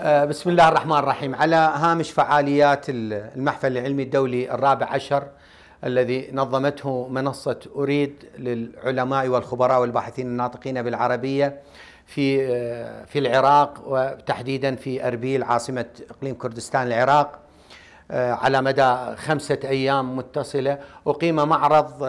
آه، بسم الله الرحمن الرحيم على هامش فعاليات المحفل العلمي الدولي الرابع عشر الذي نظمته منصة أريد للعلماء والخبراء والباحثين الناطقين بالعربية في آه، في العراق وتحديدا في أربيل عاصمة إقليم كردستان العراق آه، على مدى خمسة أيام متصلة أقيم معرض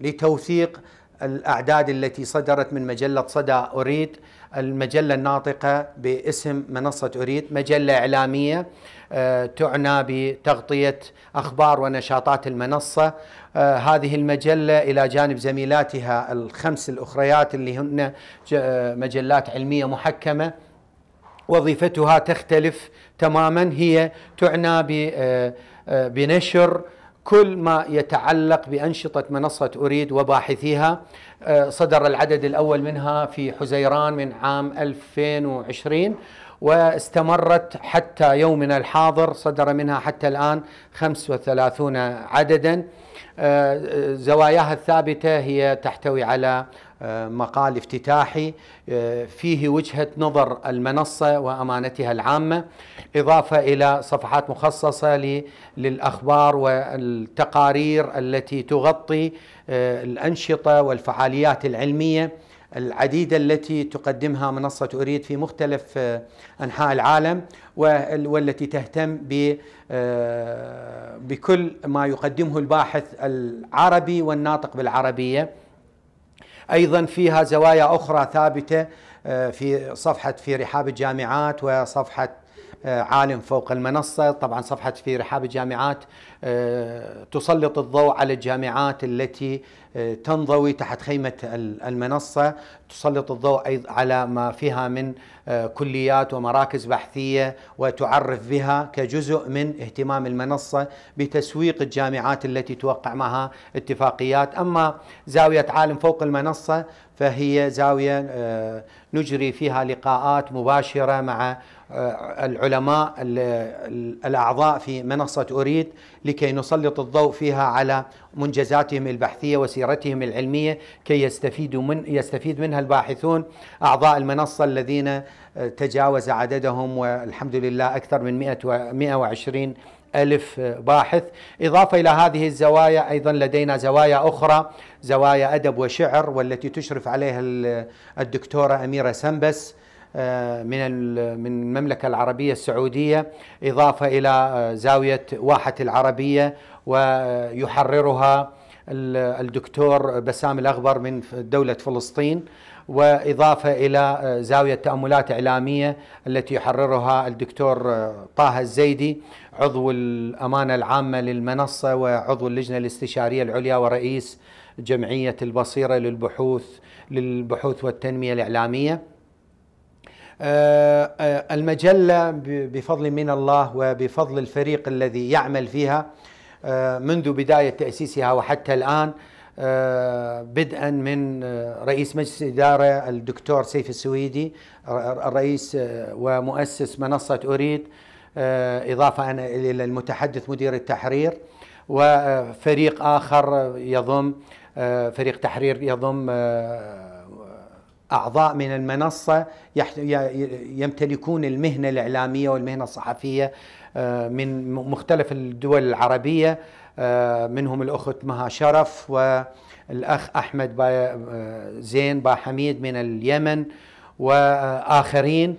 لتوثيق الأعداد التي صدرت من مجلة صدى أريد المجلة الناطقة باسم منصة أريد مجلة إعلامية آه، تعنى بتغطية أخبار ونشاطات المنصة آه، هذه المجلة إلى جانب زميلاتها الخمس الأخريات اللي هن آه، مجلات علمية محكمة وظيفتها تختلف تماما هي تعنى بنشر كل ما يتعلق بانشطه منصه اريد وباحثيها آه، صدر العدد الأول منها في حزيران من عام 2020 واستمرت حتى يومنا الحاضر صدر منها حتى الآن 35 عددا آه، زواياها الثابتة هي تحتوي على آه، مقال افتتاحي فيه وجهة نظر المنصة وأمانتها العامة إضافة إلى صفحات مخصصة للأخبار والتقارير التي تغطي آه، الأنشطة والفعاليات العلمية العديدة التي تقدمها منصة أريد في مختلف آه، أنحاء العالم والتي تهتم آه، بكل ما يقدمه الباحث العربي والناطق بالعربية أيضا فيها زوايا أخرى ثابتة في صفحة في رحاب الجامعات وصفحة آه، عالم فوق المنصة طبعا صفحة في رحاب الجامعات آه، تسلط الضوء على الجامعات التي آه، تنضوي تحت خيمة المنصة تسلط الضوء أيضا على ما فيها من آه، كليات ومراكز بحثية وتعرف بها كجزء من اهتمام المنصة بتسويق الجامعات التي توقع معها اتفاقيات أما زاوية عالم فوق المنصة فهي زاوية آه، نجري فيها لقاءات مباشرة مع آه، العلماء الأعضاء في منصة أريد لكي نسلط الضوء فيها على منجزاتهم البحثية وسيرتهم العلمية كي يستفيدوا من يستفيد منها منها الباحثون أعضاء المنصة الذين آه، تجاوز عددهم والحمد لله أكثر من 120 ألف آه، باحث إضافة إلى هذه الزوايا أيضا لدينا زوايا أخرى زوايا أدب وشعر والتي تشرف عليها الدكتورة أميرة سمبس آه، من من المملكة العربية السعودية إضافة إلى زاوية واحة العربية ويحررها الدكتور بسام الأغبر من دولة فلسطين وإضافة إلى آه، زاوية تأملات إعلامية التي يحررها الدكتور آه، طه الزيدي عضو الأمانة العامة للمنصة وعضو اللجنة الاستشارية العليا ورئيس جمعية البصيرة للبحوث للبحوث والتنمية الإعلامية آه، المجلة بفضل من الله وبفضل الفريق الذي يعمل فيها آه، منذ بداية تأسيسها وحتى الآن آه، بدءا من آه، رئيس مجلس الإدارة الدكتور سيف السويدي الرئيس ومؤسس منصة أريد إضافة إلى المتحدث مدير التحرير وفريق آخر يضم فريق تحرير يضم اعضاء من المنصه يمتلكون المهنه الاعلاميه والمهنه الصحفيه آه، من مختلف الدول العربيه آه، منهم الاخت مها شرف والاخ احمد با آه، زين با حميد من اليمن واخرين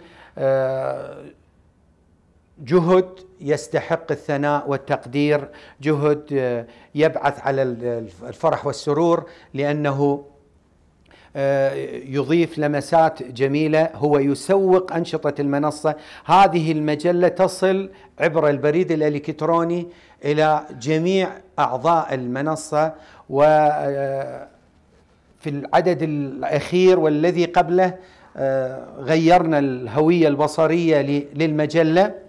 جهد يستحق الثناء والتقدير جهد يبعث على الفرح والسرور لانه آه، يضيف لمسات جميله هو يسوق انشطه المنصه هذه المجله تصل عبر البريد الالكتروني الى جميع اعضاء المنصه و آه، في العدد الاخير والذي قبله آه، غيرنا الهويه البصريه للمجله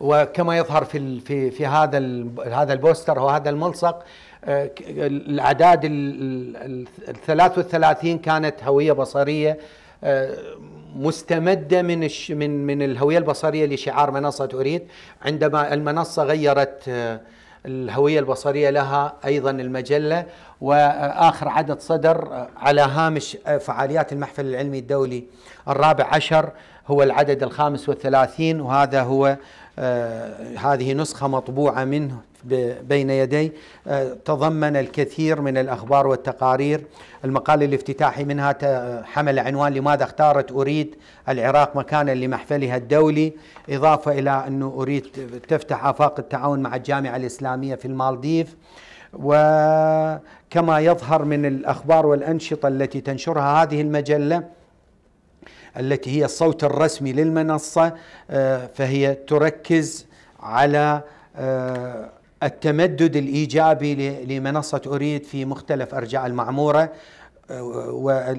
وكما يظهر في في في هذا هذا البوستر او هذا الملصق آه، الاعداد ال 33 كانت هويه بصريه آه، مستمده من من من الهويه البصريه لشعار منصه اريد عندما المنصه غيرت آه، الهويه البصريه لها ايضا المجله واخر عدد صدر على هامش فعاليات المحفل العلمي الدولي الرابع عشر هو العدد الخامس والثلاثين وهذا هو آه، هذه نسخة مطبوعة منه بين يدي آه، تضمن الكثير من الأخبار والتقارير المقال الافتتاحي منها حمل عنوان لماذا اختارت أريد العراق مكانا لمحفلها الدولي إضافة إلى أنه أريد تفتح آفاق التعاون مع الجامعة الإسلامية في المالديف وكما يظهر من الاخبار والانشطه التي تنشرها هذه المجله التي هي الصوت الرسمي للمنصه آه، فهي تركز على آه، التمدد الايجابي لمنصه اريد في مختلف ارجاء المعموره آه،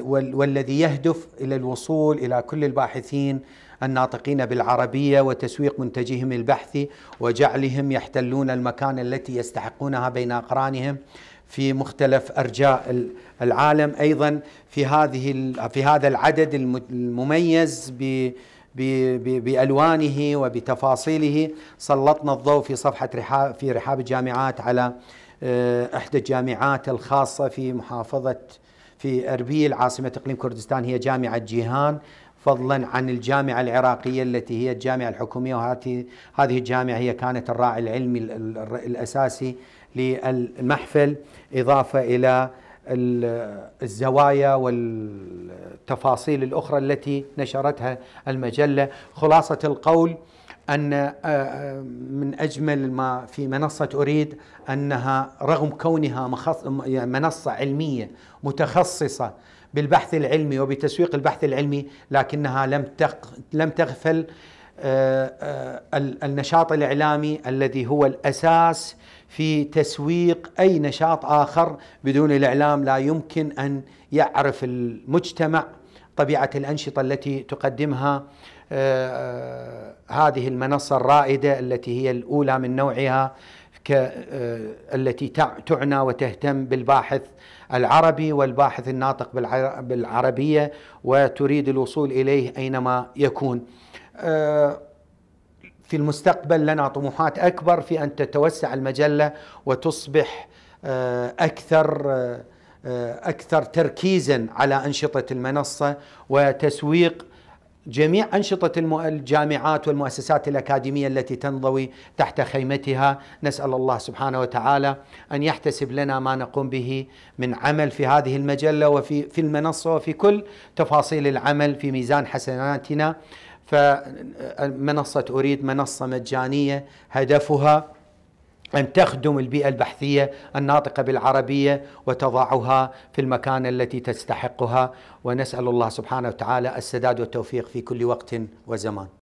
والذي يهدف الى الوصول الى كل الباحثين الناطقين بالعربية وتسويق منتجهم البحثي وجعلهم يحتلون المكان التي يستحقونها بين أقرانهم في مختلف ارجاء العالم ايضا في هذه في هذا العدد المميز ب بالوانه وبتفاصيله سلطنا الضوء في صفحه رحاب في رحاب الجامعات على آه، احدى الجامعات الخاصه في محافظه في اربيل عاصمه اقليم كردستان هي جامعه جيهان فضلا عن الجامعة العراقية التي هي الجامعة الحكومية وهذه هذه الجامعة هي كانت الراعي العلمي الأساسي للمحفل إضافة إلى الزوايا والتفاصيل الأخرى التي نشرتها المجلة خلاصة القول أن آه، آه، من أجمل ما في منصة أريد أنها رغم كونها يعني منصة علمية متخصصة بالبحث العلمي وبتسويق البحث العلمي لكنها لم لم تغفل آه، آه، النشاط الاعلامي الذي هو الاساس في تسويق اي نشاط اخر بدون الاعلام لا يمكن ان يعرف المجتمع طبيعه الانشطه التي تقدمها آه، هذه المنصه الرائده التي هي الاولى من نوعها آه، التي تعنى وتهتم بالباحث العربي والباحث الناطق بالعربيه وتريد الوصول اليه اينما يكون. آه، في المستقبل لنا طموحات اكبر في ان تتوسع المجله وتصبح آه، اكثر اكثر تركيزا على انشطه المنصه وتسويق جميع أنشطة الجامعات والمؤسسات الأكاديمية التي تنضوي تحت خيمتها نسأل الله سبحانه وتعالى أن يحتسب لنا ما نقوم به من عمل في هذه المجلة وفي في المنصة وفي كل تفاصيل العمل في ميزان حسناتنا فمنصة أريد منصة مجانية هدفها أن تخدم البيئة البحثية الناطقة بالعربية وتضعها في المكان التي تستحقها ونسأل الله سبحانه وتعالى السداد والتوفيق في كل وقت وزمان